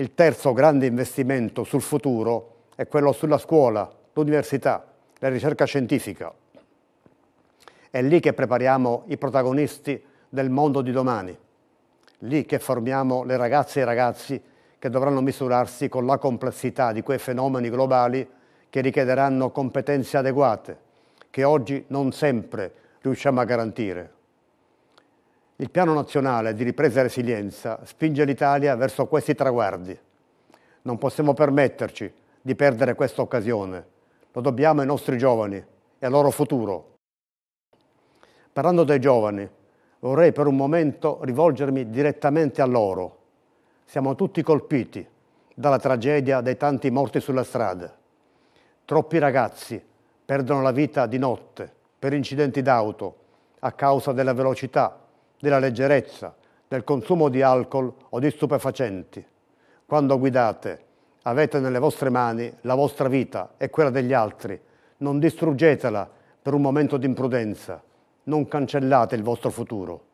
Il terzo grande investimento sul futuro è quello sulla scuola, l'università, la ricerca scientifica. È lì che prepariamo i protagonisti del mondo di domani, lì che formiamo le ragazze e i ragazzi che dovranno misurarsi con la complessità di quei fenomeni globali che richiederanno competenze adeguate, che oggi non sempre riusciamo a garantire. Il piano nazionale di ripresa e resilienza spinge l'Italia verso questi traguardi. Non possiamo permetterci di perdere questa occasione. Lo dobbiamo ai nostri giovani e al loro futuro. Parlando dei giovani, vorrei per un momento rivolgermi direttamente a loro. Siamo tutti colpiti dalla tragedia dei tanti morti sulla strada. Troppi ragazzi perdono la vita di notte per incidenti d'auto a causa della velocità della leggerezza, del consumo di alcol o di stupefacenti. Quando guidate, avete nelle vostre mani la vostra vita e quella degli altri. Non distruggetela per un momento di imprudenza. Non cancellate il vostro futuro.